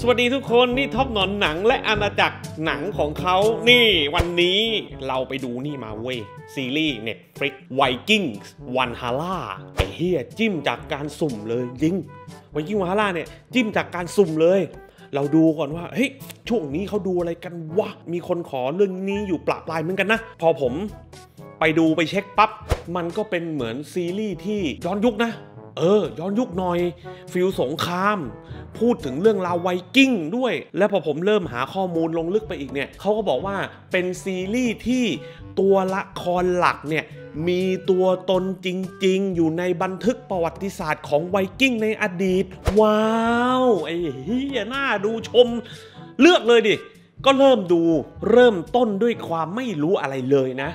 สวัสดีทุกคนนี่ท็อปหนอนหนัง และอาณาจักรหนังของเขา นี่ วันนี้ เราไปดูนี่มาเว้ยซีรีส์ Netflix v ไวกิ้งวันฮาร่าไอเฮียจิ้มจากการสุ่มเลยจริงไวกิ้งวันฮาร่าเนี่ยจิ้มจากการสุ่มเลยเราดูก่อนว่าเฮ้ยช่วงนี้เขาดูอะไรกันวะ มีคนขอเรื่องนี้อยู่ปลาปลายเหมือนกันนะ พอผม ไปดูไปเช็คปับ๊บมันก็เป็นเหมือนซีรีส์ที่ย้อนยุคนะ เออ ย้อนยุคหน่อยฟิลสงครามพูดถึงเรื่องราวไวกิ้งด้วย และพอผมเริ่มหาข้อมูลลงลึกไปอีกเนี่ยเขาก็บอกว่าเป็นซีรีส์ที่ตัวละครหลักเนี่ยมีตัวตนจริงๆ อยู่ในบันทึกประวัติศาสตร์ของไวกิ้งในอดีต ว้าวไอ้เฮียน่าดูชม เลือกเลยดิ ก็เริ่มดูเริ่มต้นด้วยความไม่รู้อะไรเลยนะ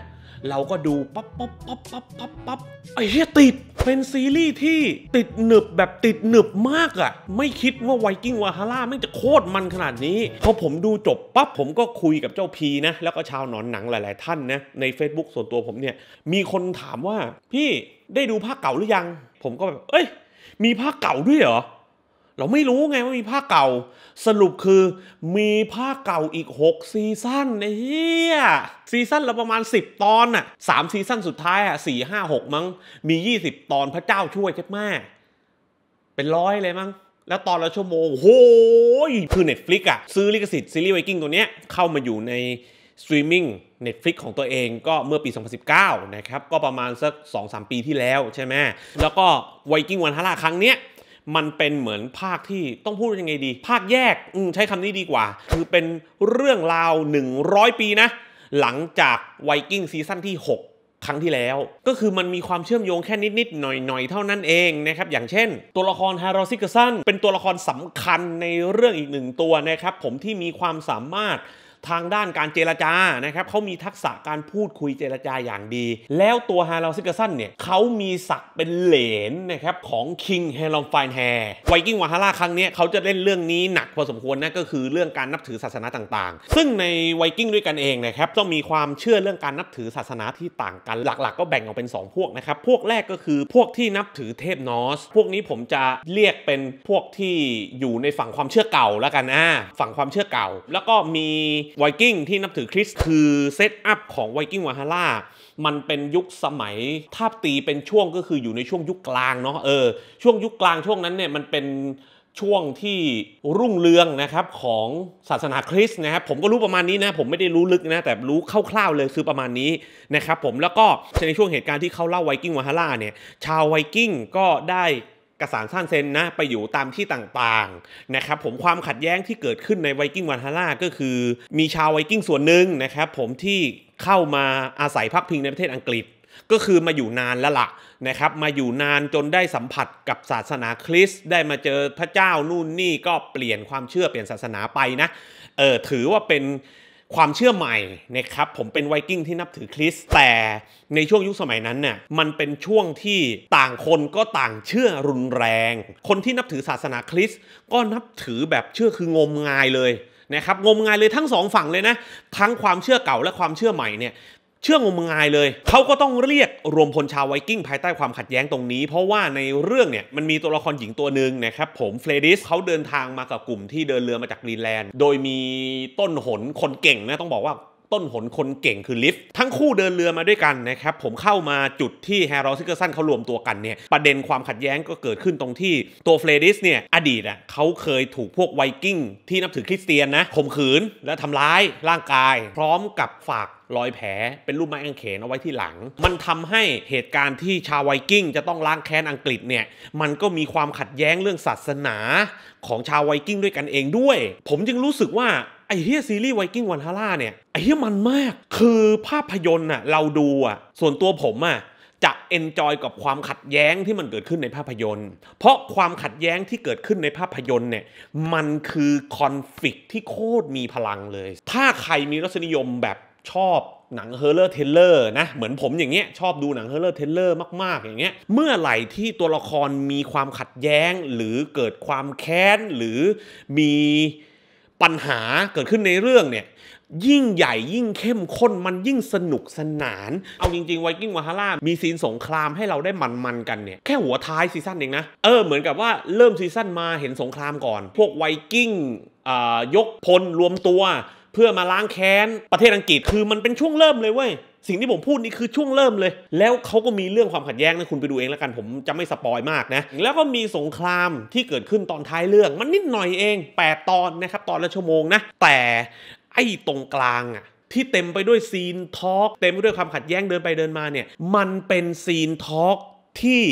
เราก็ดูปั๊บปั๊บปั๊บปั๊บปั๊บปั๊บไอ้ เหี้ยติดเป็นซีรีส์ที่ติดหนึบ แบบติดหนึบมากอะไม่คิดว่าไวกิ้งวาฮาร่าไม่จะโคตรมันขนาดนี้พอผมดูจบปั๊บผมก็คุยกับเจ้าพีนะ แล้วก็ชาวหนอนหนังหลายๆ ท่านนะ ใน Facebook ส่วนตัวผมเนี่ย มีคนถามว่า พี่ได้ดูภาคเก่าหรือยัง ผมก็แบบเอ้ยมีภาคเก่าด้วยเหรอเราไม่รู้ไงว่ามีภาคเก่า สรุปคือมีภาคเก่าอีก 6 ซีซั่นไอ้เหี้ย ซีซั่นละประมาณ 10 ตอนน่ะสามซีซั่นสุดท้ายอ่ะสี่ห้าหกมั้ง มี 20 ตอนพระเจ้าช่วยเจ่บมาก เป็นร้อยเลยมั้ง แล้วตอนละชั่วโมงโหคือ Netflix อ่ะซื้อลิขสิทธิ์ซีรีส์ไวกิ้งตัวเนี้ย เข้ามาอยู่ในสตรีมมิ่ง Netflix ของตัวเองก็เมื่อปี 2019นะครับก็ประมาณสัก2-3ปีที่แล้วใช่ไหมแล้วก็ไวกิ้งวันฮาราครั้งเนี้ยมันเป็นเหมือนภาคที่ต้องพูดยังไงดี ภาคแยกใช้คำนี้ดีกว่า คือเป็นเรื่องราว 100 ปีนะ หลังจากไวกิ้งซีซั่นที่ 6 ครั้งที่แล้ว ก็คือมันมีความเชื่อมโยงแค่นิด ๆ หน่อยๆเท่านั้นเองนะครับ อย่างเช่น ตัวละครฮารรซิกเกอร์ซันเป็นตัวละครสำคัญในเรื่องอีกหนึ่งตัวนะครับ ผมที่มีความสามารถทางด้านการเจรจานะครับเขามีทักษะการพูดคุยเจรจาอย่างดี แล้วตัวฮาราลซิกร์สันเนี่ยเขามีศักเป็นเหลนนะครับ ของคิงเฮลองไฟน์แฮร์ไวกิ้งวาฮาร่าครั้งนี้ เขาจะเล่นเรื่องนี้หนักพอสมควรนะ ก็คือเรื่องการนับถือศาสนาต่างๆ ซึ่งในไวกิ้งด้วยกันเองนะครับ ต้องมีความเชื่อเรื่องการนับถือศาสนาที่ต่างกันหลัก ๆ ก็แบ่งออกเป็น2พวกนะครับพวกแรกก็คือพวกที่นับถือเทพนอสพวกนี้ผมจะเรียกเป็นพวกที่อยู่ในฝั่งความเชื่อเก่าแล้วกันอ่าฝั่งความเชื่อเก่าแล้วก็มีไวกิ้งที่นับถือคริสต์คือเซตอัพของไวกิ้งวาฮาร่ามันเป็นยุคสมัย ทาาตีเป็นช่วงก็คืออยู่ในช่วงยุคกลางเนาะเออช่วงยุคกลางช่วงนั้นเนี่ยมันเป็นช่วงที่รุ่งเรืองนะครับของศาสนาคริสต์นะครับผมก็รู้ประมาณนี้นะ ผมไม่ได้รู้ลึกนะ แต่รู้คร่าว ๆเลยคือประมาณนี้นะครับผมแล้วก็ในช่วงเหตุการณ์ที่เขาเล่าไวกิ้งวาฮาร่าเนี่ยชาวไวกิ้งก็ได้กระสานสั้นเซนนะไปอยู่ตามที่ต่างๆนะครับผมความขัดแย้งที่เกิดขึ้นในไวกิ้งวันฮาร่าก็คือ มีชาวไวกิ้งส่วนหนึ่งนะครับ ผมที่เข้ามาอาศัยพักพิงในประเทศอังกฤษ ก็คือมาอยู่นานแล้วละ่ะนะครับมาอยู่นานจนได้สัมผัสกับศาสนาคริสต์ได้มาเจอพระเจ้า นู่นนี่ ก็เปลี่ยนความเชื่อเปลี่ยนศาสนาไปนะเออถือว่าเป็นความเชื่อใหม่นะครับ ผมเป็นไวกิ้งที่นับถือคริสต์แต่ในช่วงยุคสมัยนั้นน่ยมันเป็นช่วงที่ต่างคนก็ต่างเชื่อรุนแรง คนที่นับถือศาสนาคริสต์ก็นับถือแบบเชื่อคืองมงายเลยนะครับงมงายเลยทั้งสองฝั่งเลยนะทั้งความเชื่อเก่าและความเชื่อใหม่เนี่ยเชื่องมงายเลย เขาก็ต้องเรียกรวมพลชาวไวกิ้งภายใต้ความขัดแย้งตรงนี้ เพราะว่าในเรื่องเนี่ยมันมีตัวละครหญิงตัวหนึ่งนะครับผมเฟรดิสเขาเดินทางมากับกลุ่มที่เดินเรือมาจากกรีนแลนด์ โดยมีต้นหนคนเก่งนะต้องบอกว่าต้นหนคนเก่งคือลิฟ์ทั้งคู่เดินเรือมาด้วยกันนะครับผมเข้ามาจุดที่แฮร์รอซิกเกอร์สันเขารวมตัวกันเนี่ยประเด็นความขัดแย้งก็เกิดขึ้นตรงที่ ตัวเฟรดิสเนี่ยอดีตอ่ะเขาเคยถูกพวกไวกิ้งที่นับถือคริสเตียนนะข่มขืนและทำร้ายร่างกายพร้อมกับฝากรอยแผลเป็นรูปไม้อังเขนเอาไว้ที่หลัง มันทำให้เหตุการณ์ที่ชาวไวกิ้ง จะต้องล้างแค้นอังกฤษเนี่ยมันก็มีความขัดแย้งเรื่องศาสนาของชาวไวกิ้งด้วยกันเองด้วย ผมจึงรู้สึกว่า ไอ้เฮียซีรีส์ไวกิ้งวันฮาร่าเนี่ยไอ้เฮียมันมากคือภาพยนตร์น่ะเราดูอ่ะส่วนตัวผมอ่ะจะเอนจอยกับความขัดแย้งที่มันเกิดขึ้นในภาพยนตร์เพราะความขัดแย้งที่เกิดขึ้นในภาพยนตร์เนี่ยมันคือคอนฟ lict ที่โคตรมีพลังเลย ถ้าใครมีรสนิยมแบบชอบหนังเฮอร์เลอร์เทเลอร์นะ เหมือนผมอย่างเงี้ยชอบดูหนังเฮอร์เลอร์เทเลอร์มาก ๆ อย่างเงี้ยเมื่อไหร่ที่ตัวละครมีความขัดแย้งหรือเกิดความแค้น หรือมีปัญหาเกิดขึ้นในเรื่องเนี่ยยิ่งใหญ่ยิ่งเข้มข้นมันยิ่งสนุกสนาน เอาจริงๆไวกิ้งวาฮาร่า มีซีนสงครามให้เราได้มัน ๆ กันเนี่ย แค่หัวท้ายซีซั่นเองนะเออเหมือนกับว่าเริ่มซีซั่นมาเห็นสงครามก่อนพวกไวกิ้งยกพลรวมตัวเพื่อมาล้างแค้นประเทศอังกฤษคือมันเป็นช่วงเริ่มเลยเว้ย สิ่งที่ผมพูดนี่คือช่วงเริ่มเลย แล้วเขาก็มีเรื่องความขัดแย้งนะคุณไปดูเองแล้วกันผมจะไม่สปอยมากนะแล้วก็มีสงครามที่เกิดขึ้นตอนท้ายเรื่อง มันนิดหน่อยเอง8ตอนนะครับตอนละชั่วโมงนะ แต่ไอ้ตรงกลางอะที่เต็มไปด้วยซีนทอล์กเต็มไปด้วยความขัดแย้งเดินไปเดินมาเนี่ย มันเป็นซีนทอล์กที่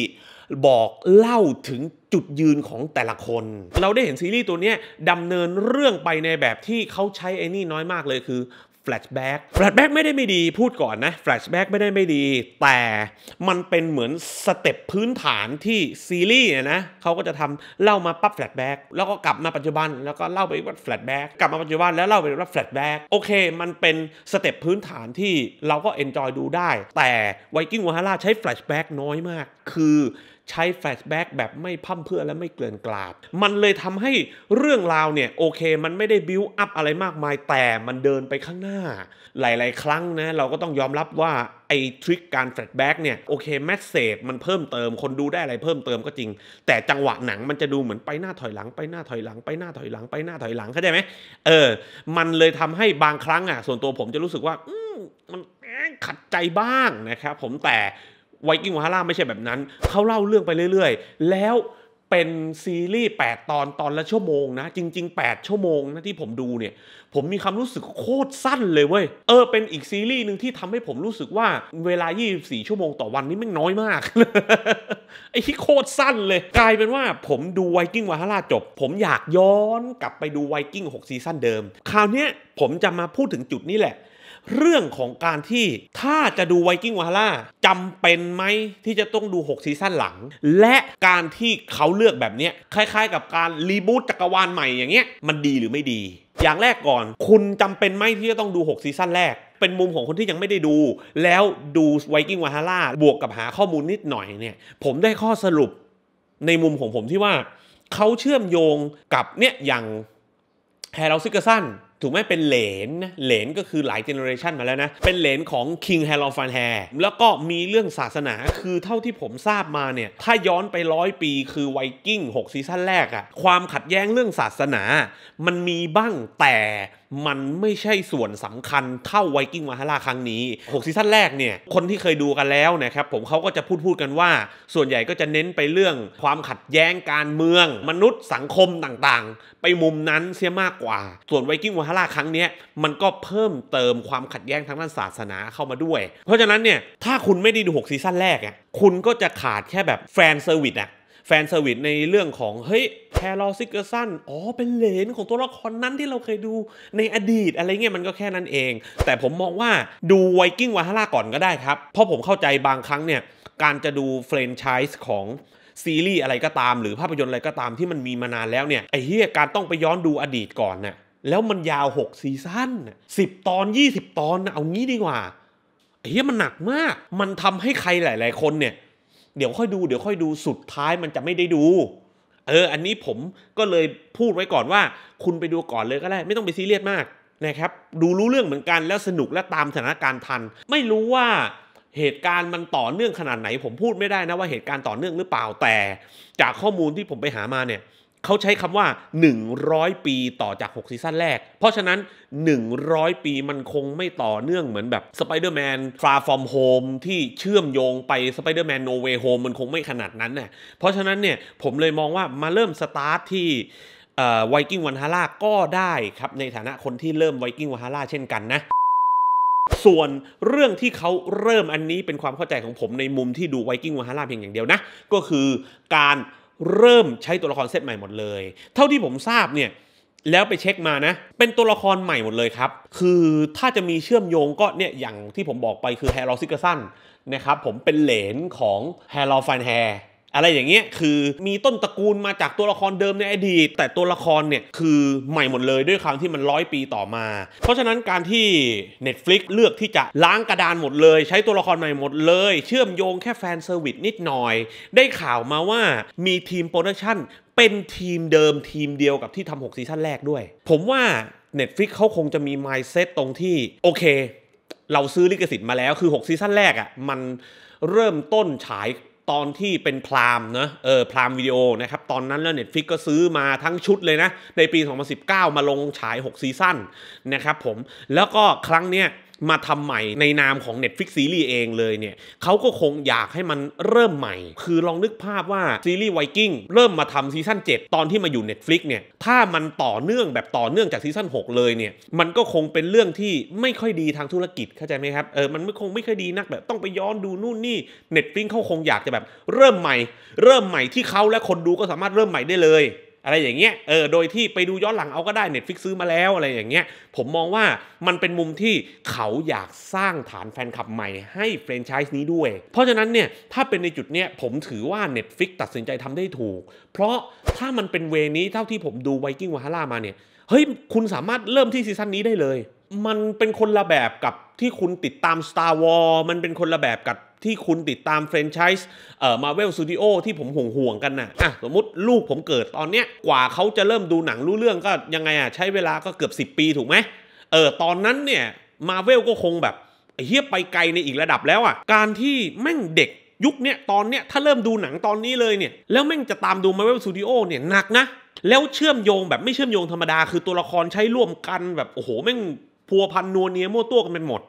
บอกเล่าถึงจุดยืนของแต่ละคน เราได้เห็นซีรีส์ตัวนี้ดำเนินเรื่องไปในแบบที่เขาใช้ไอ้นี่น้อยมากเลยคือ แฟลชแบ็กแฟลชแบ็กไม่ได้ไม่ดีพูดก่อนนะ แฟลชแบ็กไม่ได้ไม่ดี แต่มันเป็นเหมือนสเต็ปพื้นฐานที่ ซีรีส์นะเขาก็จะทำเล่ามาปั๊บแฟลชแบ็กแล้วก็กลับมาปัจจุบันแล้วก็เล่าไปว่าแฟลชแบ็กกลับมาปัจจุบันแล้วเล่าไปว่าแฟลชแบ็กโอเค มันเป็นสเต็ปพื้นฐานที่เราก็เอนจอยดูได้แต่ไวกิ้งวาฮาร่าใช้แฟลชแบ็กน้อยมาก คือใช้แฟลชแบ็กแบบไม่พั่มเพื่อและไม่เกลื่อนกลาดมันเลยทำให้เรื่องราวเนี่ย โอเค มันไม่ได้บิวอัพอะไรมากมายแต่มันเดินไปข้างหน้า หลายๆ ครั้งนะ เราก็ต้องยอมรับว่า ไอ้ทริคการแฟลชแบ็กเนี่ยโอเคแมสเซจมันเพิ่มเติมคนดูได้อะไรเพิ่มเติมก็จริง แต่จังหวะหนังมันจะดูเหมือนไปหน้าถอยหลังไปหน้าถอยหลังไปหน้าถอยหลังไปหน้าถอยหลังเข้าใจไหมเออมันเลยทำให้บางครั้งอ่ะ ส่วนตัวผมจะรู้สึกว่าอืมันขัดใจบ้างนะครับผมแต่ไวกิ้งวาฮาร่าไม่ใช่แบบนั้น เขาเล่าเรื่องไปเรื่อยๆ แล้วเป็นซีรีส์ 8 ตอน ตอนละชั่วโมงนะ จริงๆ 8 ชั่วโมงนะที่ผมดูเนี่ย ผมมีความรู้สึกโคตรสั้นเลยเว้ย เออ เป็นอีกซีรีส์หนึ่งที่ทำให้ผมรู้สึกว่าเวลา 24 ชั่วโมงต่อวันนี่ม่น้อยมาก ไอ้ที่โคตรสั้นเลย กลายเป็นว่าผมดูไวกิ้งวาฮาร่าจบ ผมอยากย้อนกลับไปดูไวกิ้ง6ซีซั่นเดิม คราวนี้ผมจะมาพูดถึงจุดนี้แหละเรื่องของการที่ถ้าจะดูไวกิ้งวาล่าจำเป็นไหมที่จะต้องดู6ซีซั่นหลัง และการที่เขาเลือกแบบนี้คล้ายๆ กับการรีบูตจักรวาลใหม่อย่างเงี้ยมันดีหรือไม่ดี อย่างแรกก่อนคุณจำเป็นไหมที่จะต้องดู6ซีซั่นแรกเป็นมุมของคนที่ยังไม่ได้ดู แล้วดูไวกิ้งวาฮาร่าบวกกับหาข้อมูลนิดหน่อยเนี่ย ผมได้ข้อสรุปในมุมของผมที่ว่าเขาเชื่อมโยงกับเนี่ยอย่างแฮร์ริสซิกเกอร์ซันถูกไหมเป็นเหลนเหลนก็คือหลายเจเนอเรชันมาแล้วนะ เป็นเหลนของคิงแฮร์รอฟันแฮร์แล้วก็มีเรื่องศาสนาคือเท่าที่ผมทราบมาเนี่ยถ้าย้อนไปร้อยปีคือไวกิ้ง6ซีซั่นแรกอะความขัดแย้งเรื่องศาสนา มันมีบ้างแต่มันไม่ใช่ส่วนสำคัญเท่าไวกิ้งมาฮาราครั้งนี้6ซีซั่นแรกเนี่ย คนที่เคยดูกันแล้วนะครับผมเขาก็จะพูดพูดกันว่า ส่วนใหญ่ก็จะเน้นไปเรื่องความขัดแย้งการเมือง มนุษย์สังคมต่างๆ ไปมุมนั้นเสียมากกว่า ส่วนไวกิ้งมาฮาราครั้งนี้มันก็เพิ่มเติมความขัดแย้งทางด้านศาสนาเข้ามาด้วย เพราะฉะนั้นเนี่ยถ้าคุณไม่ได้ดู6ซีซั่นแรกอ่ยคุณก็จะขาดแค่แบบแฟนเซอร์วิสอะแฟนเซอร์วิสในเรื่องของเฮ้ยแคลร์ซิกเกอร์สัน อ๋อเป็นเลนของตัวละครนั้นที่เราเคยดูในอดีตอะไรเงี้ยมันก็แค่นั้นเอง แต่ผมมองว่าดูไวกิ้งวาฮาร่าก่อนก็ได้ครับ เพราะผมเข้าใจบางครั้งเนี่ย การจะดูเฟรนช์ไชส์ของ ซีรีส์อะไรก็ตามหรือภาพยนตร์อะไรก็ตามที่มันมีมานานแล้วเนี่ย ไอ้เฮียการต้องไปย้อนดูอดีตก่อนนะ่ะแล้วมันยาว6ซีซั่น10 ตอน 20 ตอนนะเอางี้ดีกว่าไอ้เฮียมันหนักมากมันทำให้ใครหลาย ๆคนเนี่ยเดี๋ยวค่อยดู เดี๋ยวค่อยดูสุดท้ายมันจะไม่ได้ดู เอออันนี้ผมก็เลยพูดไว้ก่อนว่าคุณไปดูก่อนเลยก็ได้ไม่ต้องไปซีเรียสมาก นะครับดูรู้เรื่องเหมือนกันแล้วสนุกและตามสถานการณ์ทัน ไม่รู้ว่าเหตุการณ์มันต่อเนื่องขนาดไหน ผมพูดไม่ได้นะ ว่าเหตุการณ์ต่อเนื่องหรือเปล่าแต่ จากข้อมูลที่ผมไปหามาเนี่ยเขาใช้คำว่า 100 ปีต่อจาก 6 ซีซั่นแรก เพราะฉะนั้น 100 ปีมันคงไม่ต่อเนื่องเหมือนแบบสไปเดอร์แมนฟาฟอร์มโฮมที่เชื่อมโยงไปสไปเดอร์แมนโนเวโฮมมันคงไม่ขนาดนั้นเน่เพราะฉะนั้นเนี่ยผมเลยมองว่ามาเริ่มสตาร์ทที่ไวกิ้งวันฮาร่าก็ได้ครับในฐานะคนที่เริ่มไวกิ้งวันฮาร่าเช่นกันนะ ส่วนเรื่องที่เขาเริ่มอันนี้เป็นความเข้าใจของผมในมุมที่ดูไวกิ้งวันฮาร่าเพียงอย่างเดียวนะ ก็คือการเริ่มใช้ตัวละครเซตใหม่หมดเลย เท่าที่ผมทราบเนี่ยแล้วไปเช็คมานะเป็นตัวละครใหม่หมดเลยครับ คือถ้าจะมีเชื่อมโยงก็เนี่ยอย่างที่ผมบอกไปคือแฮร์รอซิกเกอร์สันนะครับผมเป็นเหลนของแฮร์รอฟานแฮร์อะไรอย่างเงี้ยคือมีต้นตระกูลมาจากตัวละครเดิมในอดีต แต่ตัวละครเนี่ย คือใหม่หมดเลยด้วยความที่มันร้อยปีต่อมา เพราะฉะนั้นการที่ Netflix เลือกที่จะล้างกระดานหมดเลย ใช้ตัวละครใหม่หมดเลย เชื่อมโยงแค่แฟนเซอร์วิสนิดหน่อย ได้ข่าวมาว่ามีทีมโปรดักชั่น เป็นทีมเดิมทีมเดียวกับที่ทำหกซีซั่นแรกด้วย ผมว่า Netflix เขาคงจะมี mindset ตรงที่โอเค เราซื้อลิขสิทธิ์มาแล้วคือ6ซีซั่นแรกอะ่ะมันเริ่มต้นฉายตอนที่เป็นพรามนะ เออพรามวิดีโอนะครับ ตอนนั้นแล้วเน็ตฟิกก็ซื้อมาทั้งชุดเลยนะ ในปี 2019 มาลงฉาย 6 ซีซั่นนะครับผมแล้วก็ครั้งเนี้ยมาทำใหม่ในนามของ Netflix ซีรีส์เองเลยเนี่ยเขาก็คงอยากให้มันเริ่มใหม่ คือลองนึกภาพว่าซีรีส์ไวกิ้งเริ่มมาทำซีซั่น7ตอนที่มาอยู่ Netflix เนี่ยถ้ามันต่อเนื่องแบบต่อเนื่องจากซีซั่น6เลยเนี่ยมันก็คงเป็นเรื่องที่ไม่ค่อยดีทางธุรกิจเข้าใจไหมครับเออมันไม่คงไม่ค่อยดีนักแบบต้องไปย้อนดูนู่นนี่ Netflix เขาคงอยากจะแบบเริ่มใหม่ เริ่มใหม่ที่เขาและคนดูก็สามารถเริ่มใหม่ได้เลยอะไรอย่างเงี้ย เออ โดยที่ไปดูย้อนหลังเอาก็ได้เน็ตฟิกซื้อมาแล้วอะไรอย่างเงี้ย ผมมองว่ามันเป็นมุมที่เขาอยากสร้างฐานแฟนคลับใหม่ให้แฟรนไชส์นี้ด้วย เพราะฉะนั้นเนี่ยถ้าเป็นในจุดเนี้ยผมถือว่า Netflix ตัดสินใจทำได้ถูก เพราะถ้ามันเป็นเวนี้เท่าที่ผมดูไวกิ้งวาฮาร่ามาเนี่ยเฮ้ย คุณสามารถเริ่มที่ซีซั่นนี้ได้เลย มันเป็นคนละแบบกับที่คุณติดตาม Star Wars มันเป็นคนละแบบกับที่คุณติดตามแฟรนไชส์เอ่อมาเวลสตูดิโอที่ผมห่วงห่วงกันนะอ่ะ สมมติลูกผมเกิดตอนเนี้ย กว่าเขาจะเริ่มดูหนังรู้เรื่องก็ยังไงอ่ะใช้เวลาก็เกือบ 10 ปีถูกไหมเออตอนนั้นเนี่ยมาเวลก็คงแบบเฮียไปไกลในอีกระดับแล้วอ่ะ การที่แม่งเด็กยุคเนี้ยตอนเนี้ยถ้าเริ่มดูหนังตอนนี้เลยเนี่ยแล้วแม่งจะตามดูมาเวลสตูดิโอเนี่ยหนักนะแล้วเชื่อมโยงแบบไม่เชื่อมโยงธรรมดาคือตัวละครใช้ร่วมกันแบบโอ้โหแม่งพัวพันนัวเนียมั่วตัวกันเป็นหมด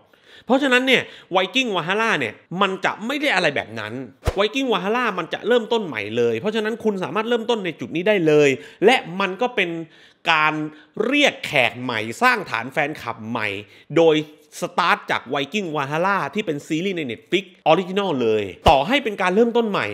เพราะฉะนั้นเนี่ยไวกิ้งวาฮาร่าเนี่ยมันจะไม่ได้อะไรแบบนั้นไวกิ้งวาฮาร่ามันจะเริ่มต้นใหม่เลยเพราะฉะนั้นคุณสามารถเริ่มต้นในจุดนี้ได้เลย และมันก็เป็นการเรียกแขกใหม่ สร้างฐานแฟนคลับใหม่ โดยสตาร์ทจากไวกิ้งวาฮาร่าที่เป็นซีรีส์ใน Netflix ออริจินอลเลย ต่อให้เป็นการเริ่มต้นใหม่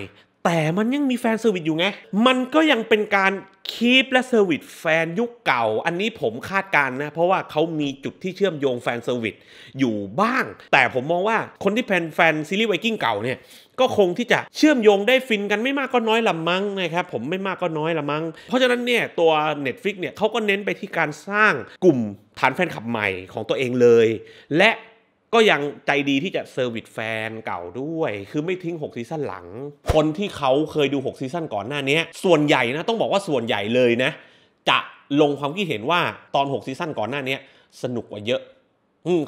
แต่มันยังมีแฟนเซอร์วิสอยู่ไง มันก็ยังเป็นการคีปและเซอร์วิสแฟนยุคเก่า อันนี้ผมคาดการนะเพราะว่าเขามีจุดที่เชื่อมโยงแฟนเซอร์วิสอยู่บ้าง แต่ผมมองว่าคนที่แฟนแฟนซีรีส์ไวกิ้งเก่าเนี่ย ก็คงที่จะเชื่อมโยงได้ฟินกันไม่มากก็น้อยละมั้งนะครับผมไม่มากก็น้อยละมั้ง เพราะฉะนั้นเนี่ยตัว Netflix เนี่ยเขาก็เน้นไปที่การสร้างกลุ่มฐานแฟนคลับใหม่ของตัวเองเลย และก็ยังใจดีที่จะเซอร์วิสแฟนเก่าด้วย คือไม่ทิ้ง6ซีซั่นหลัง คนที่เขาเคยดู 6 ซีซั่นก่อนหน้านี้ส่วนใหญ่นะต้องบอกว่าส่วนใหญ่เลยนะ จะลงความคิดเห็นว่าตอน 6 ซีซั่นก่อนหน้านี้สนุกกว่าเยอะ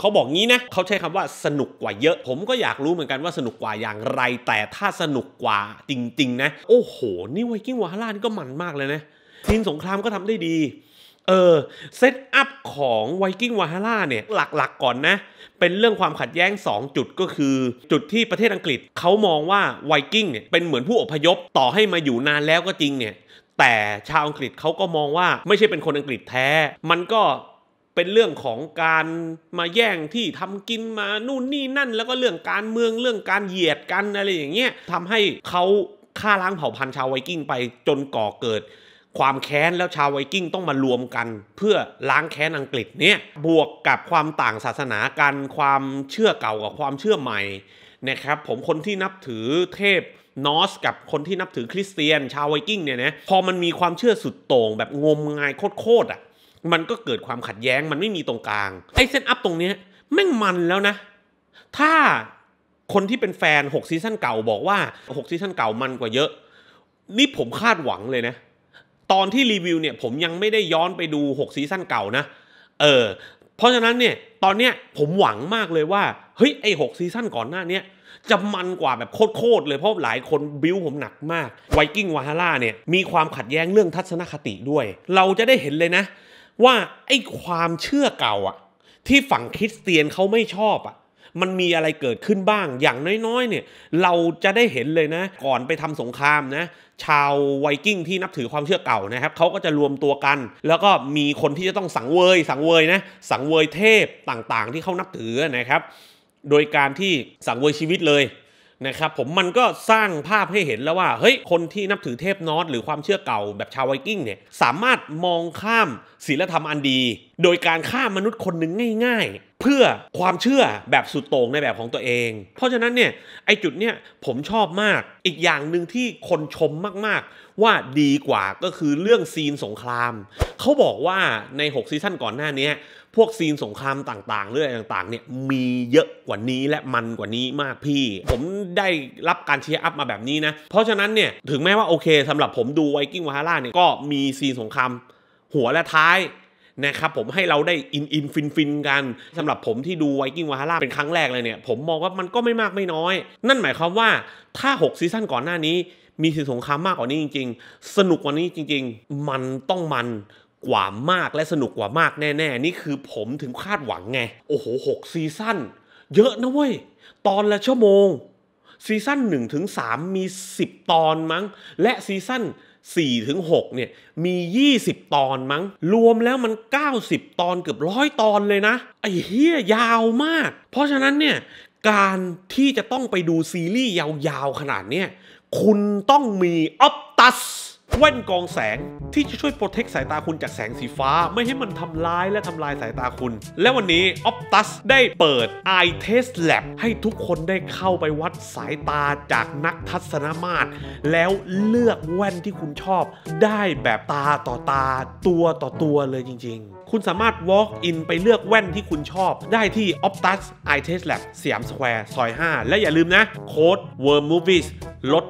เขาบอกงี้นะ เขาใช้คำว่าสนุกกว่าเยอะ ผมก็อยากรู้เหมือนกันว่าสนุกกว่าอย่างไร แต่ถ้าสนุกกว่า จริง ๆ นะ โอ้โห นี่ไวกิ้งวาฮาร่านี่ก็มันมากเลยนะ ทีมสงครามก็ทำได้ดีเออเซตอัพของไวกิ้งวาฮาร่าเนี่ยหลักๆก่อนนะ เป็นเรื่องความขัดแย้ง2จุดก็คือจุดที่ประเทศอังกฤษเขามองว่าไวกิ้งเนี่ยเป็นเหมือนผู้อพยพต่อให้มาอยู่นานแล้วก็จริงเนี่ยแต่ชาวอังกฤษเขาก็มองว่าไม่ใช่เป็นคนอังกฤษแท้ มันก็เป็นเรื่องของการมาแย่งที่ทำกินมานู่นนี่นั่นแล้วก็เรื่องการเมืองเรื่องการเหยียดกันอะไรอย่างเงี้ยทำให้เขาฆ่าล้างเผ่าพันธุ์ชาวไวกิ้งไปจนก่อเกิดความแค้นแล้วชาวไวกิ้งต้องมารวมกันเพื่อล้างแค้นอังกฤษเนี่ยบวกกับความต่างศาสนากัน ความเชื่อเก่ากับความเชื่อใหม่นะครับผมคนที่นับถือเทพนอสกับคนที่นับถือคริสเตียนชาวไวกิ้งเนี่ยนะพอมันมีความเชื่อสุดโต่งแบบงมงายโคตรๆอ่ะมันก็เกิดความขัดแย้งมันไม่มีตรงกลางไอ้เซตอัพตรงเนี้ยแม่งมันแล้วนะ ถ้าคนที่เป็นแฟน6ซีซั่นเก่าบอกว่า6ซีซั่นเก่ามันกว่าเยอะนี่ผมคาดหวังเลยนะตอนที่รีวิวเนี่ยผมยังไม่ได้ย้อนไปดู6ซีซั่นเก่านะ เออ เพราะฉะนั้นเนี่ย ตอนเนี้ยผมหวังมากเลยว่า เฮ้ย ไอหซีซั่นก่อนหน้านี้จะมันกว่าแบบโคตรๆเลย เพราะหลายคนบิ้วผมหนักมากไวกิ้งวาฮาร่าเนี่ย มีความขัดแย้งเรื่องทัศนคติด้วย เราจะได้เห็นเลยนะว่าไอความเชื่อเก่าอะที่ฝั่งคริสเตียนเขาไม่ชอบอะมันมีอะไรเกิดขึ้นบ้างอย่างน้อยๆเนี่ยเราจะได้เห็นเลยนะก่อนไปทำสงครามนะชาวไวกิ้งที่นับถือความเชื่อเก่านะครับเขาก็จะรวมตัวกัน แล้วก็มีคนที่จะต้องสังเวย สังเวยนะสังเวยเทพต่างๆ ที่เขานับถือนะครับ โดยการที่สังเวยชีวิตเลยนะครับผมมันก็สร้างภาพให้เห็นแล้วว่าเฮ้ยคนที่นับถือเทพนอตหรือความเชื่อเก่าแบบชาวไวกิ้งเนี่ยสามารถมองข้ามศีลธรรมอันดี โดยการฆ่ามนุษย์คนหนึ่งง่ายเพื่อความเชื่อแบบสุดโต่งในแบบของตัวเอง เพราะฉะนั้นเนี่ยไอจุดเนี่ยผมชอบมาก อีกอย่างหนึ่งที่คนชมมากๆ ว่าดีกว่าก็คือเรื่องซีนสงคราม เขาบอกว่าใน6ซีซั่นก่อนหน้านี้ พวกซีนสงครามต่างๆเรื่องต่างๆเนี่ยมีเยอะกว่านี้และมันกว่านี้มากพี่ ผมได้รับการเชียร์อัพมาแบบนี้นะ เพราะฉะนั้นเนี่ยถึงแม้ว่าโอเค สำหรับผมดูไวกิ้งวาฮาร่าเนี่ยก็มีซีนสงครามหัวและท้ายนะครับ ผมให้เราได้อินอินฟินฟินกันสำหรับผมที่ดูไวกิ้งวาฮาร่าเป็นครั้งแรกเลยเนี่ย ผมมองว่ามันก็ไม่มากไม่น้อย นั่นหมายความว่าถ้า 6 ซีซั่นก่อนหน้านี้ มีสิ่งสงครามมากกว่านี้จริง ๆ สนุกกว่านี้จริง ๆ มันต้องมันกว่ามากและสนุกกว่ามากแน่ ๆ นี่คือผมถึงคาดหวังไง โอ้โหหกซีซั่นเยอะนะเว้ยตอนละชั่วโมง ซีซั่น1ถึง3มี10 ตอนมั้ง และซีซั่น4 ถึง 6 เนี่ย มี 20 ตอน มั้ง รวมแล้วมัน 90 ตอนเกือบร้อยตอนเลยนะ ไอ้เฮียยาวมาก เพราะฉะนั้นเนี่ย การที่จะต้องไปดูซีรีส์ยาวๆ ขนาดเนี้ยคุณต้องมีออปตัสแว่นกองแสงที่จะช่วยปกเทคสายตาคุณจากแสงสีฟ้าไม่ให้มันทำร้ายและทำลายสายตาคุณ และวันนี้ Optus ได้เปิด Eye Test Lab ให้ทุกคนได้เข้าไปวัดสายตาจากนักทัศนมาตร แล้วเลือกแว่นที่คุณชอบ ได้แบบตาต่อตาตัวต่อตัวเลยจริงๆคุณสามารถ walk in ไปเลือกแว่นที่คุณชอบ ได้ที่ Optus Eye Test Lab สยามสแควร์ซอย5และอย่าลืมนะโค้ด Worm Movies ลด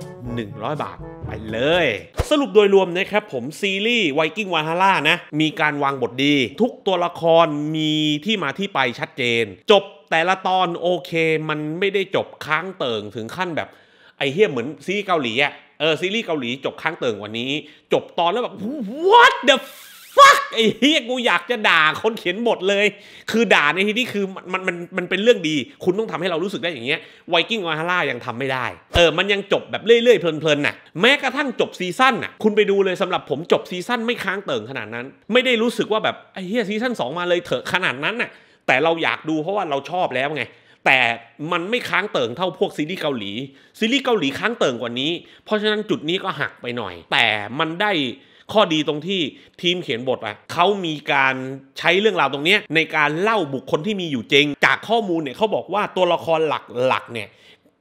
100 บาท ไปเลย สรุปโดยรวมนะครับผมซีรีส์ไวกิ้งวานฮาร่านะ มีการวางบทดี ทุกตัวละครมีที่มาที่ไปชัดเจน จบแต่ละตอนโอเคมันไม่ได้จบค้างเติ่งถึงขั้นแบบไอเฮี้ยเหมือนซีรีส์เกาหลีอะเออซีรีส์เกาหลีจบค้างเติ่งกว่านี้จบตอนแล้วแบบ what the ฟักไอ้เฮียกูอยากจะด่า คนเขียนบทเลย คือด่า ในที่นี้คือมันมันมันเป็นเรื่องดี คุณต้องทำให้เรารู้สึกได้อย่างเงี้ย ไวกิ้งวาฮาร่า ยังทำไม่ได้ เออ มันยังจบ แบบเรื่อยๆ เพลินๆ น่ะ แม้กระทั่งจบซีซั่นน่ะ คุณไปดูเลยสำหรับผมจบซีซั่นไม่ค้างเติ่งขนาดนั้น ไม่ได้รู้สึกว่าแบบ ไอ้เฮียซีซั่น2มาเลยเถอะขนาดนั้นน่ะ แต่เราอยากดูเพราะว่าเราชอบแล้วไง แต่มันไม่ค้างเติ่งเท่าพวกซีรีส์เกาหลี ซีรีส์เกาหลีค้างเติ่งกว่านี้ เพราะฉะนั้นจุดนี้ก็หักไปหน่อย แต่มันได้ข้อดีตรงที่ทีมเขียนบทอ่ะเขามีการใช้เรื่องราวตรงนี้ในการเล่าบุคคลที่มีอยู่จริง จากข้อมูลเนี่ยเขาบอกว่าตัวละครหลักๆเนี่ย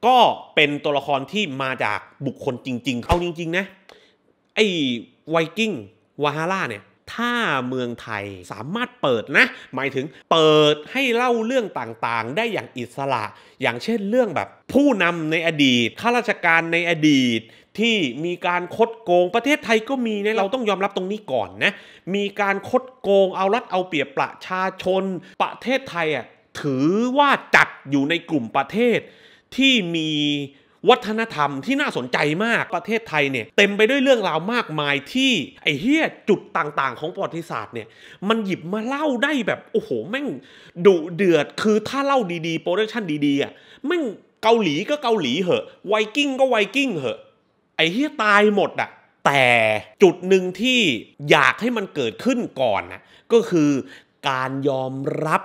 ก็เป็นตัวละครที่มาจากบุคคลจริง ๆเอาจริงๆ นะไอ้ไวกิ้งวาฮาร่าเนี่ยถ้าเมืองไทยสามารถเปิดนะ หมายถึงเปิดให้เล่าเรื่องต่างๆ ได้อย่างอิสระอย่างเช่นเรื่องแบบ ผู้นำในอดีตข้าราชการในอดีตที่มีการคดโกงประเทศไทยก็มีนะเราต้องยอมรับตรงนี้ก่อนนะมีการคดโกงเอารัดเอาเปรียบประชาชนประเทศไทยอ่ะถือว่าจัดอยู่ในกลุ่มประเทศ ที่มีวัฒนธรรมที่น่าสนใจมากประเทศไทยเนี่ยเต็มไปด้วยเรื่องราวมากมายที่ไอ้เฮี้ยจุดต่างๆ ของประวัติศาสตร์เนี่ย มันหยิบมาเล่าได้แบบ โอ้โหแม่งดุเดือดคือถ้าเล่าดีๆโปรดักชันดีๆอ่ะแม่งเกาหลีก็เกาหลีเหอะไวกิ้งก็ไวกิ้งเหอะไอ้เฮียตายหมดอะแต่จุดหนึ่งที่อยากให้มันเกิดขึ้นก่อนนะก็คือการยอมรับ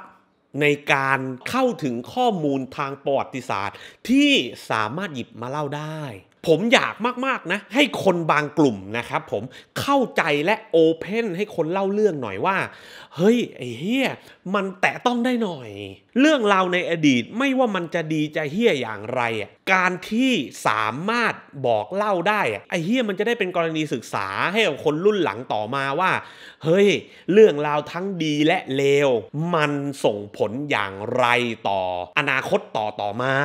ในการเข้าถึงข้อมูลทางประวัติศาสตร์ ที่สามารถหยิบมาเล่าได้ ผมอยากมากๆนะ ให้คนบางกลุ่มนะครับผมเข้าใจและโอเพนให้คนเล่าเรื่องหน่อยว่า เฮ้ย ไอ้เฮียมันแตะต้องได้หน่อยเรื่องราวในอดีตไม่ว่ามันจะดีจะเฮี้ยอย่างไรอ่ะการที่สามารถบอกเล่าได้อ่ะไอ้เฮี้ยมันจะได้เป็นกรณีศึกษาให้กับคนรุ่นหลังต่อมาว่า เฮ้ย เรื่องราวทั้งดีและเลว มันส่งผลอย่างไรต่อ อนาคตต่อต่อมา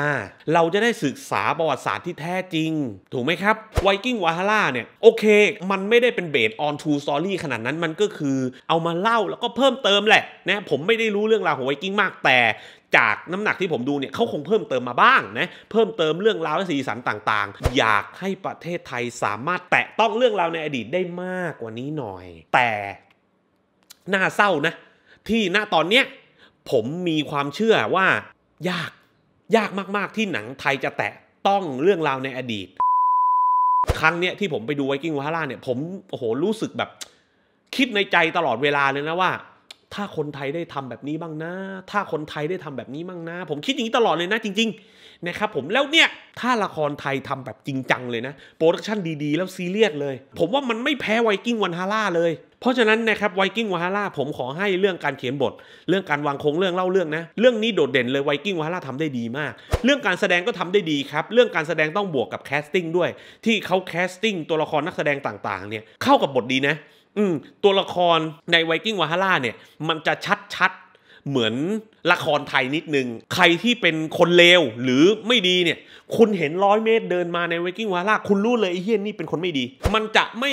เราจะได้ศึกษาประวัติศาสตร์ที่แท้จริง ถูกไหมครับไวกิ้งวาฮาร่าเนี่ยโอเคมันไม่ได้เป็นเบสออนทูสตอรี่ขนาดนั้นมันก็คือ เอามาเล่าแล้วก็เพิ่มเติมแหละนะผมไม่ได้รู้เรื่องราวของไวกิ้งมากแต่จากน้ำหนักที่ผมดูเนี่ยเขาคงเพิ่มเติมมาบ้างนะเพิ่มเติมเรื่องราวและสีสันต่าง ๆ อยากให้ประเทศไทยสามารถแตะต้องเรื่องราวในอดีตได้มากกว่านี้หน่อย แต่น่าเศร้านะที่ณตอนเนี้ยผมมีความเชื่อว่ายากยากมากๆที่หนังไทยจะแตะต้องเรื่องราวในอดีตครั้งเนี้ยที่ผมไปดูไวกิ้งวาร่าเนี่ยผมโอ้โหรู้สึกแบบคิดในใจตลอดเวลาเลยนะว่าถ้าคนไทยได้ทำแบบนี้บ้างนะ ถ้าคนไทยได้ทำแบบนี้บ้างนะ ผมคิดอย่างนี้ตลอดเลยนะจริงๆนะครับผมแล้วเนี่ยถ้าละครไทยทำแบบจริงจังเลยนะโปรดักชันดีๆแล้วซีเรียสเลย ผมว่ามันไม่แพ้ไวกิ้งวันฮาร่าเลย เพราะฉะนั้นนะครับไวกิ้งวาฮาร่าผมขอให้เรื่องการเขียนบท เรื่องการวางโครงเรื่องเล่าเรื่องนะ เรื่องนี้โดดเด่นเลยไวกิ้งวาฮาร่าทำได้ดีมากเรื่องการแสดงก็ทำได้ดีครับ เรื่องการแสดงต้องบวกกับแคสติ้งด้วย ที่เขาแคสติ้งตัวละครนักแสดงต่างๆ เนี่ยเข้ากับบทดีนะอืมตัวละครในไวกิ้งวาฮาร่าเนี่ยมันจะชัดๆเหมือนละครไทยนิดนึงใครที่เป็นคนเลวหรือไม่ดีเนี่ยคุณเห็นร้อยเมตรเดินมาในไวกิ้งวาฮาร่าคุณรู้เลยไอ้เฮี้ยนนี่เป็นคนไม่ดี มันจะไม่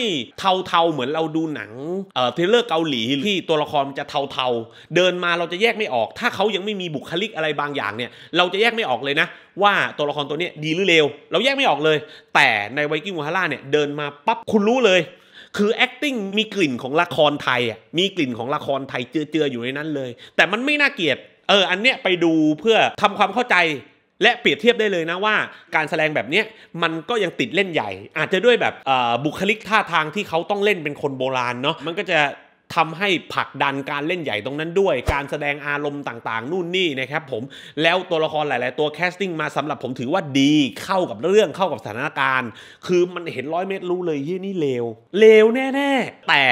เทาๆเหมือนเราดูหนังเอ่อเทเลอร์เกาหลีที่ตัวละครมันจะเทาๆ เดินมาเราจะแยกไม่ออก ถ้าเขายังไม่มีบุคลิกอะไรบางอย่างเนี่ยเราจะแยกไม่ออกเลยนะ ว่าตัวละครตัวนี้ดีหรือเลวเราแยกไม่ออกเลย แต่ในไวกิ้งวาฮาร่าเนี่ยเดินมาปั๊บคุณรู้เลยคือ acting มีกลิ่นของละครไทยอ่ะ มีกลิ่นของละครไทยเจือๆ อยู่ในนั้นเลย แต่มันไม่น่าเกลียด เออ อันเนี้ยไปดูเพื่อทำความเข้าใจและเปรียบเทียบได้เลยนะว่าการแสดงแบบนี้มันก็ยังติดเล่นใหญ่ อาจจะด้วยแบบบุคลิกท่าทางที่เขาต้องเล่นเป็นคนโบราณเนาะ มันก็จะทำให้ผลักดันการเล่นใหญ่ตรงนั้นด้วย การแสดงอารมณ์ต่าง ๆนู่นนี่นะครับผมแล้วตัวละครหลาย ๆ ตัวแคสติ้งมาสำหรับผมถือว่าดีเข้ากับเรื่องเข้ากับสถานการณ์ คือมันเห็นร้อยเมตรรู้เลยเฮ้ยนี่เลว เลวแน่ ๆ แต่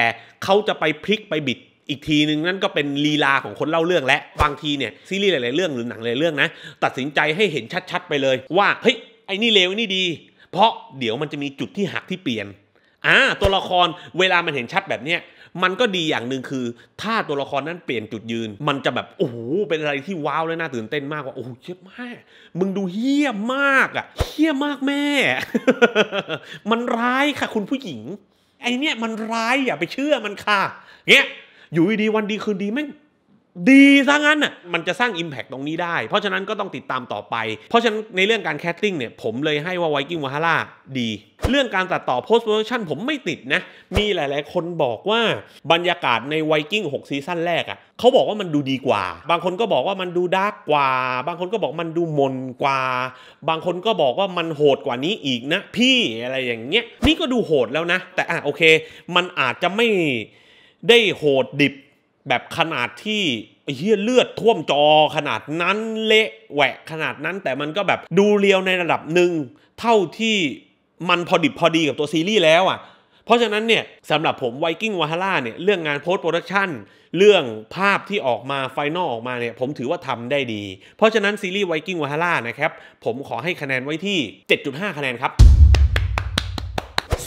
เขาจะไปพลิกไปบิด อีกทีนึง นั่นก็เป็นลีลาของคนเล่าเรื่องและบางทีเนี่ยซีรีส์หลายๆเรื่องหรือหนังหลายเรื่องนะ ตัดสินใจให้เห็นชัดๆ ไปเลยว่าเฮ้ยไอ้นี่เลวไอ้นี่ดี เพราะเดี๋ยวมันจะมีจุดที่หักที่เปลี่ยนอ่าตัวละครเวลามันเห็นชัดแบบเนี้ยมันก็ดีอย่างหนึ่งคือ ถ้าตัวละครนั้นเปลี่ยนจุดยืน มันจะแบบโอ้โหเป็นอะไรที่ว้าวและน่าตื่นเต้นมากว่าโอ้โหเชี่ยมากมึงดูเฮี้ยมมากอ่ะเฮี้ยมากแม่ มันร้ายค่ะ คุณผู้หญิง ไอเนี้ยมันร้ายอย่าไปเชื่อมันค่ะเนี้ยอยู่ดีวันดีคืนดีแม่งดีซะงั้นน่ะ มันจะสร้าง Impact ตรงนี้ได้ เพราะฉะนั้นก็ต้องติดตามต่อไป เพราะฉะนั้นในเรื่องการแคสติ้งเนี่ย ผมเลยให้ว่าไวกิ้งวาฮาร่าดี เรื่องการตัดต่อโพสต์โปรดักชันผมไม่ติดนะ มีหลายๆ คนบอกว่าบรรยากาศในไวกิ้ง6ซีซั่นแรกอะ่ะเขาบอกว่ามันดูดีกว่า บางคนก็บอกว่ามันดูดาร์กกว่า บางคนก็บอกมันดูมนกว่า บางคนก็บอกว่ามันโหดกว่านี้อีกนะ พี่อะไรอย่างเงี้ย นี่ก็ดูโหดแล้วนะ แต่อ่ะโอเค มันอาจจะไม่ได้โหดดิบแบบขนาดที่เฮียเลือดท่วมจอขนาดนั้นเละแหวะขนาดนั้นแต่มันก็แบบดูเรียวในระดับหนึ่ง เท่าที่มันพอดิบพอดีกับตัวซีรีส์แล้วอ่ะ เพราะฉะนั้นเนี่ยสำหรับผมไวกิ้งวาฮาร่าเนี่ยเรื่องงานโพสต์โปรดักชันเรื่องภาพที่ออกมาไฟนอลออกมาเนี่ยผมถือว่าทำได้ดี เพราะฉะนั้นซีรีส์ไวกิ้งวาฮาร่านะครับผมขอให้คะแนนไว้ที่ 7.5 คะแนนครับ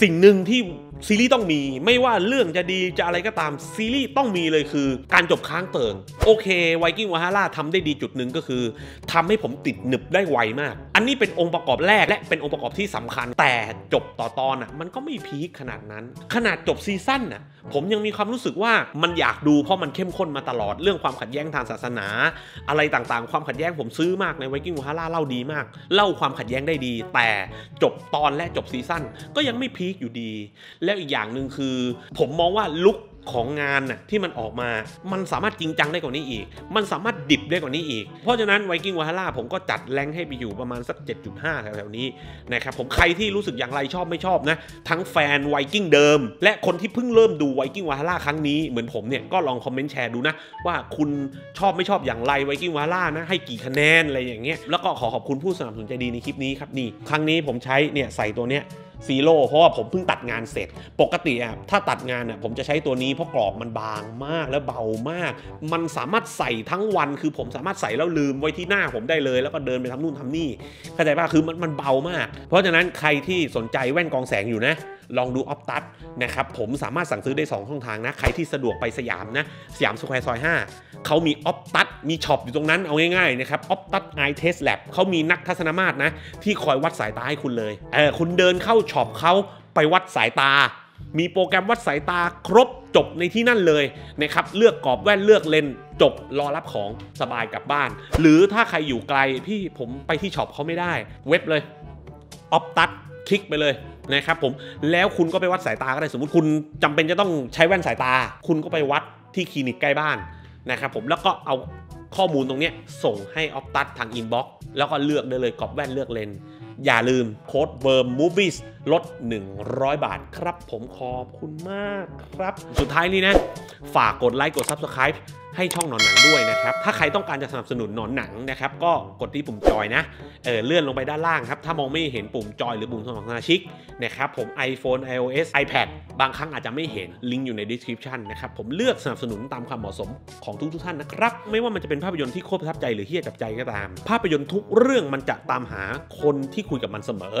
สิ่งหนึ่งที่ซีรีส์ต้องมี ไม่ว่าเรื่องจะดีจะอะไรก็ตาม ซีรีส์ต้องมีเลยคือการจบค้างเติ่งโอเคไวกิ้งวาฮาร่าทำได้ดีจุดหนึ่งก็คือทำให้ผมติดหนึบได้ไวมาก อันนี้เป็นองค์ประกอบแรก และเป็นองค์ประกอบที่สำคัญ แต่จบต่อตอนอ่ะมันก็ไม่พีคขนาดนั้น ขนาดจบซีซั่นอ่ะผมยังมีความรู้สึกว่ามันอยากดูเพราะมันเข้มข้นมาตลอดเรื่องความขัดแย้งทางศาสนา อะไรต่างๆ ความขัดแย้งผมซื้อมากในไวกิ้งวาฮาร่าเล่าดีมาก เล่าความขัดแย้งได้ดี แต่จบตอนและจบซีซั่นก็ยังไม่พีคอยู่ดี แล้วอีกอย่างหนึ่งคือ ผมมองว่าลุกของงานน่ะที่มันออกมา มันสามารถจริงจังได้กว่านี้อีก มันสามารถดิบได้กว่านี้อีก เพราะฉะนั้นไวกิ้งวาฮาร่าผมก็จัดแรงให้ไปอยู่ประมาณสัก7.5 แถวๆนี้นะครับผมใครที่รู้สึกอย่างไรชอบไม่ชอบนะ ทั้งแฟนไวกิ้งเดิมและคนที่เพิ่งเริ่มดูไวกิ้งวาฮาร่าครั้งนี้เหมือนผมเนี่ยก็ลองคอมเมนต์แชร์ดูนะว่าคุณชอบไม่ชอบอย่างไรไวกิ้งวาฮาร่านะให้กี่คะแนนอะไรอย่างเงี้ยแล้วก็ขอขอบคุณผู้สนับสนุนใจดีในคลิปนี้ครับนี่ครั้งนี้ผมใช้เนี่ยใส่ตัวเนี้ยซีโร่ เพราะว่าผมเพิ่งตัดงานเสร็จ ปกติอ่ะถ้าตัดงานอ่ะ ผมจะใช้ตัวนี้ เพราะกรอบมันบางมากและเบามาก มันสามารถใส่ทั้งวัน คือผมสามารถใส่แล้วลืมไว้ที่หน้าผมได้เลย แล้วก็เดินไปทำนู่นทำนี่เข้าใจป่ะคือมันมันเบามาก เพราะฉะนั้นใครที่สนใจแว่นกองแสงอยู่นะลองดูออฟตัสนะครับผมสามารถสั่งซื้อได้2ช่องทางนะใครที่สะดวกไปสยามนะสยามสแควร์ซอย 5เขามีออฟตัสมีช็อปอยู่ตรงนั้นเอาง่ายๆนะครับออฟตัสไอเทสแลบเขามีนักทัศนมาตรนะที่คอยวัดสายตาให้คุณเลยเออคุณเดินเข้าช็อปเขาไปวัดสายตา มีโปรแกรมวัดสายตาครบจบในที่นั่นเลยนะครับเลือกกรอบแว่นเลือกเลนจบรอรับของสบายกลับบ้าน หรือถ้าใครอยู่ไกลพี่ผมไปที่ช็อปเขาไม่ได้ เว็บเลยออฟตัสคลิกไปเลยนะครับผมแล้วคุณก็ไปวัดสายตาก็ได้สมมติคุณ จำเป็นจะต้องใช้แว่นสายตา คุณก็ไปวัดที่คลินิกใกล้บ้านนะครับผมแล้วก็เอาข้อมูลตรงนี้ส่งให้ออฟตัสทางอินบ็อกซ์แล้วก็เลือกได้เลยกรอบแว่นเลือกเลนอย่าลืมโค้ดเวิร์มมูฟวี่ลด 100 บาทครับผมขอบคุณมากครับ สุดท้ายนี้นะฝากกดไลค์กด Subscribe ให้ช่องนอนหนังด้วยนะครับ ถ้าใครต้องการจะสนับสนุนนอนหนังนะครับ ก็กดที่ปุ่มจอยนะ เออเลื่อนลงไปด้านล่างครับ ถ้ามองไม่เห็นปุ่มจอยหรือปุ่มสมัครสมาชิกนะครับผม iPhone iOS iPad บางครั้งอาจจะไม่เห็นลิงก์อยู่ใน description นะครับผมเลือกสนับสนุนตามความเหมาะสม ของทุกกท่านนะครับ ไม่ว่ามันจะเป็นภาพยนตร์ที่โคตรประทับใจหรือเฮี้ยจับใจก็ตาม ภาพยนตร์ทุกเรื่องมันจะตามหาคนที่คุยกับมันเสมอ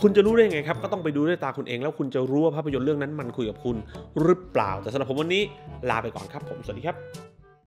คุณจะรู้ได้ไงครับก็ต้องไปดูด้วยตาคุณเอง แล้วคุณจะรู้ว่าภาพยนตร์เรื่องนั้นมันคุยกับคุณ หรือเปล่าแต่สำหรับผมวันนี้ลาไปก่อนครับผมสวัสดีครับ